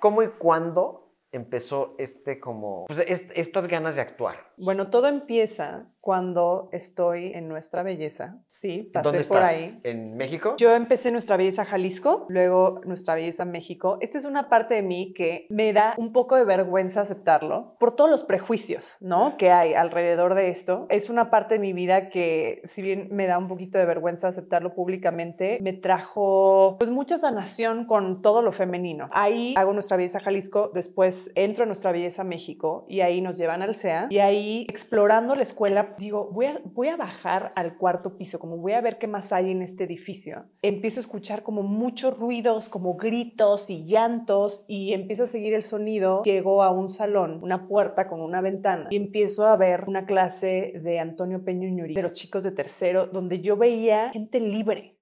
¿Cómo y cuándo empezó este como, pues, estas ganas de actuar? Bueno, todo empieza cuando estoy en Nuestra Belleza. Sí, pasé ¿Dónde por estás? ahí. ¿En México? Yo empecé Nuestra Belleza Jalisco, luego Nuestra Belleza México. Esta es una parte de mí que me da un poco de vergüenza aceptarlo por todos los prejuicios, ¿no? Que hay alrededor de esto. Es una parte de mi vida que, si bien me da un poquito de vergüenza aceptarlo públicamente, me trajo pues mucha sanación con todo lo femenino. Ahí hago Nuestra Belleza Jalisco, después entro a Nuestra Belleza México y ahí nos llevan al SEA y ahí explorando la escuela digo, voy a, voy a bajar al cuarto piso, como voy a ver qué más hay en este edificio. Empiezo a escuchar como muchos ruidos, como gritos y llantos y empiezo a seguir el sonido. Llego a un salón, una puerta con una ventana y empiezo a ver una clase de Antonio Peñuñuri, de los chicos de tercero, donde yo veía gente libre,